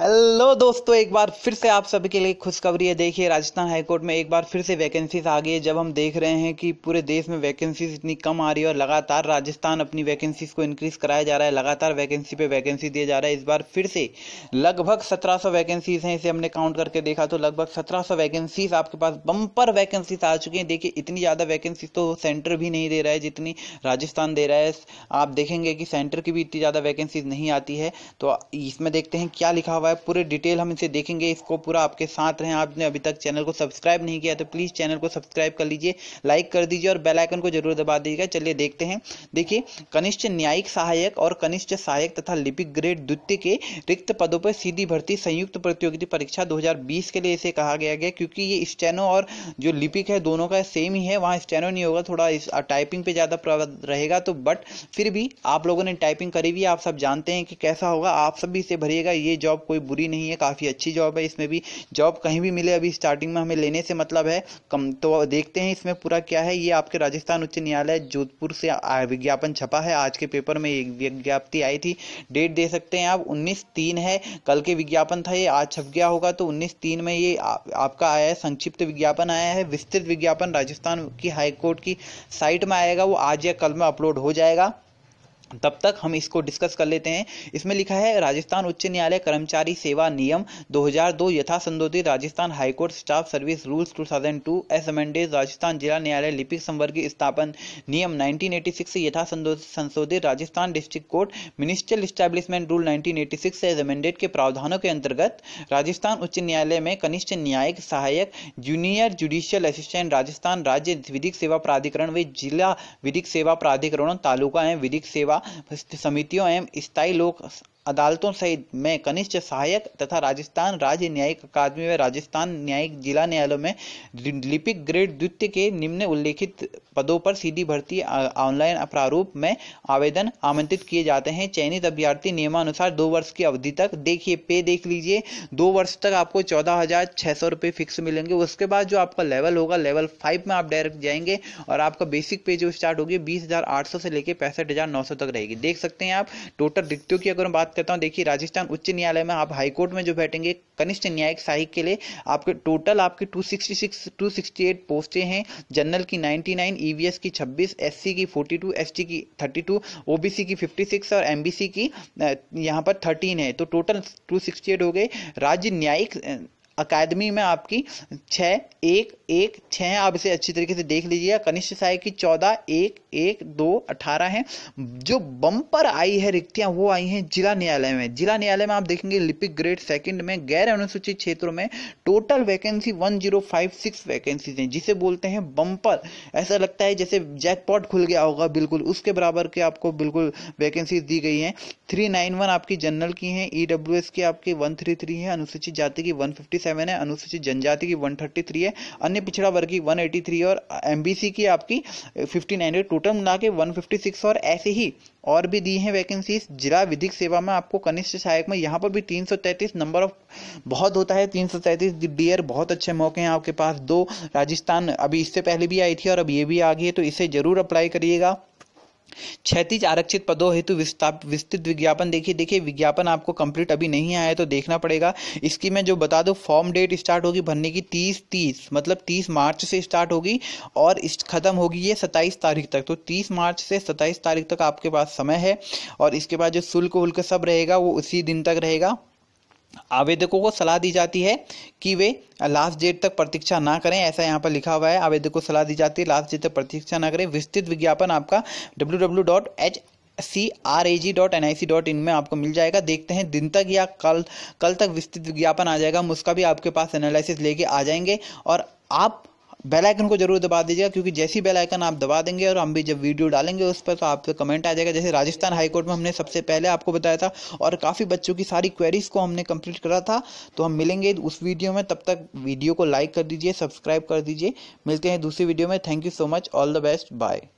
hello दोस्तों एक बार फिर से आप सभी के लिए खुशखबरी है देखिए राजस्थान हाईकोर्ट में एक बार फिर से वैकेंसीज आ गई है जब हम देख रहे हैं कि पूरे देश में वैकेंसीज इतनी कम आ रही है और लगातार राजस्थान अपनी वैकेंसीज को इंक्रीज कराया जा रहा है लगातार वैकेंसी पे वैकेंसी दिया जा रहा है इस बार फिर से लगभग सत्रह वैकेंसीज हैं इसे हमने काउंट करके देखा तो लगभग सत्रह वैकेंसीज आपके पास बम्पर वैकेंसीज आ चुकी हैं देखिए इतनी ज़्यादा वैकेंसीज तो सेंटर भी नहीं दे रहा है जितनी राजस्थान दे रहा है आप देखेंगे कि सेंटर की भी इतनी ज़्यादा वैकेंसीज नहीं आती है तो इसमें देखते हैं क्या लिखा हुआ हुआ है पूरे डिटेल हम इसे देखेंगे इसको पूरा आपके साथ रहें आपने अभी तक चैनल को सब्सक्राइब नहीं किया तो प्लीज़ चैनल को सब्सक्राइब कर लीजिए लाइक कर दीजिए और बेलाइकन को जरूर दबा दीजिएगा चलिए देखते हैं देखिए कनिष्ठ न्यायिक सहायक और कनिष्ठ सहायक तथा लिपिक ग्रेड द्वितीय के रिक्त पदों पर सीधी भर्ती संयुक्त प्रतियोगिता परीक्षा दो के लिए इसे कहा गया है क्योंकि ये स्टेनो और जो लिपिक है दोनों का सेम ही है वहाँ स्टेनो नहीं होगा थोड़ा इस टाइपिंग पे ज़्यादा प्रभाव रहेगा तो बट फिर भी आप लोगों ने टाइपिंग करी हुई आप सब जानते हैं कि कैसा होगा आप सब भी इसे भरिएगा ये जॉब कोई कोई बुरी नहीं है काफ़ी अच्छी जॉब है इसमें भी जॉब कहीं भी मिले अभी स्टार्टिंग में हमें लेने से मतलब है कम तो देखते हैं इसमें पूरा क्या है ये आपके राजस्थान उच्च न्यायालय जोधपुर से विज्ञापन छपा है आज के पेपर में एक विज्ञप्ति आई थी डेट दे सकते हैं आप उन्नीस तीन है कल के विज्ञापन था ये आज छप गया होगा तो उन्नीस तीन में ये आ, आपका आया है संक्षिप्त विज्ञापन आया है विस्तृत विज्ञापन राजस्थान की हाईकोर्ट की साइट में आएगा वो आज या कल में अपलोड हो जाएगा तब तक हम इसको डिस्कस कर लेते हैं इसमें लिखा है राजस्थान उच्च न्यायालय कर्मचारी सेवा नियम 2002 यथा संदोधित Rajasthan high court staff service rules 2002 as amended Rajasthan जिला न्यायालय लिपिक संवर्गीय स्थापन नियम 1986 यथा संशोधित Rajasthan district court ministerial establishment rule six से एमेंडेड के प्रावधानों के अंतर्गत राजस्थान उच्च न्यायालय में कनिष्ठ न्यायिक सहायक जूनियर जुडिशियल असिस्टेंट राजस्थान राज्य विधिक सेवा प्राधिकरण वे जिला विधिक सेवा प्राधिकरणों तालुका एवं विधिक सेवा समितियों एवं स्थायी लोक अदालतों सहित में कनिष्ठ सहायक तथा राजस्थान राज्य न्यायिक अकादमी व राजस्थान न्यायिक जिला न्यायालयों में लिपिक ग्रेड द्वितीय के निम्न उल्लेखित पदों पर सीधी भर्ती ऑनलाइन प्रारूप में आवेदन आमंत्रित किए जाते हैं चयनित अभ्यर्थी नियमानुसार दो वर्ष की अवधि तक देखिए पे देख लीजिए दो वर्ष तक आपको चौदह हजार छह सौ रुपए फिक्स मिलेंगे उसके बाद जो आपका लेवल होगा लेवल फाइव में आप डायरेक्ट जाएंगे और आपका बेसिक पे जो स्टार्ट होगी बीस हजार आठ सौ से लेकर पैंसठ हजार नौ सौ तक रहेगी देख सकते हैं आप टोटल रिक्तियों की अगर हम बात करता हूँ देखिए राजस्थान उच्च न्यायालय में आप हाईकोर्ट में जो बैठेंगे कनिष्ठ न्यायिक सहायक के लिए आपके टोटल आपके 266 268 पोस्टें हैं जनरल की 99 ईवीएस e की 26 एससी की 42 एसटी की 32 ओबीसी की 56 और एमबीसी की यहाँ पर 13 है तो टोटल 268 हो गए राज्य न्यायिक अकादमी में आपकी छः एक एक छः आप इसे अच्छी तरीके से देख लीजिए कनिष्ठ साय की चौदह एक एक दो अठारह हैं जो बम्पर आई है रिक्तियां वो आई हैं जिला न्यायालय में जिला न्यायालय में आप देखेंगे लिपिक ग्रेड सेकंड में गैर अनुसूचित क्षेत्रों में total vacancy one zero five six vacancies हैं जिसे बोलते हैं बम्पर ऐसा लगता है जैसे जैकपॉट खुल गया होगा बिल्कुल उसके बराबर के आपको बिल्कुल वैकेंसीज दी गई हैं थ्री आपकी जनरल की हैं ई e की आपकी वन है अनुसूचित जाति की वन सेवन है अनुसूचित जनजाति की वन थर्टी थ्री है अन्य पिछड़ा वर्ग की वन एटी थ्री और एम बी सी की आपकी फिफ्टी नाइन है टोटल मिला के वन फिफ्टी सिक्स और ऐसे ही और भी दी हैं वैकेंसीज जिला विधिक सेवा में आपको कनिष्ठ सहायक में यहाँ पर भी तीन सौ तैंतीस नंबर ऑफ बहुत होता है तीन सौ तैंतीस डियर बहुत अच्छे मौके हैं आपके पास दो राजस्थान अभी इससे पहले भी आई थी और अब ये भी आ गई है तो इसे ज़रूर अप्लाई करिएगा क्षतिज आरक्षित पदों हेतु विस्तृत विज्ञापन देखिए देखिए विज्ञापन आपको कंप्लीट अभी नहीं आया है तो देखना पड़ेगा इसकी मैं जो बता दूँ फॉर्म डेट स्टार्ट होगी भरने की तीस तीस मतलब तीस मार्च से स्टार्ट होगी और ख़त्म होगी ये सत्ताईस तारीख तक तो तीस मार्च से सत्ताईस तारीख तक आपके पास समय है और इसके बाद जो शुल्क वुल्क सब रहेगा वो उसी दिन तक रहेगा आवेदकों को सलाह दी जाती है कि वे लास्ट डेट तक प्रतीक्षा ना करें ऐसा यहाँ पर लिखा हुआ है आवेदक को सलाह दी जाती है लास्ट डेट तक प्रतीक्षा ना करें विस्तृत विज्ञापन आपका W W dot H C R A G dot N I C dot in में आपको मिल जाएगा देखते हैं दिन तक या कल कल तक विस्तृत विज्ञापन आ जाएगा हम उसका भी आपके पास एनालिसिस लेके आ जाएंगे और आप बेल आइकन को जरूर दबा दीजिएगा क्योंकि जैसी बेल आइकन आप दबा देंगे और हम भी जब वीडियो डालेंगे उस पर तो आप पे कमेंट आ जाएगा जैसे राजस्थान हाईकोर्ट में हमने सबसे पहले आपको बताया था और काफ़ी बच्चों की सारी क्वेरीज को हमने कंप्लीट करा था तो हम मिलेंगे उस वीडियो में तब तक वीडियो को लाइक कर दीजिए सब्सक्राइब कर दीजिए मिलते हैं दूसरी वीडियो में thank you so much all the best bye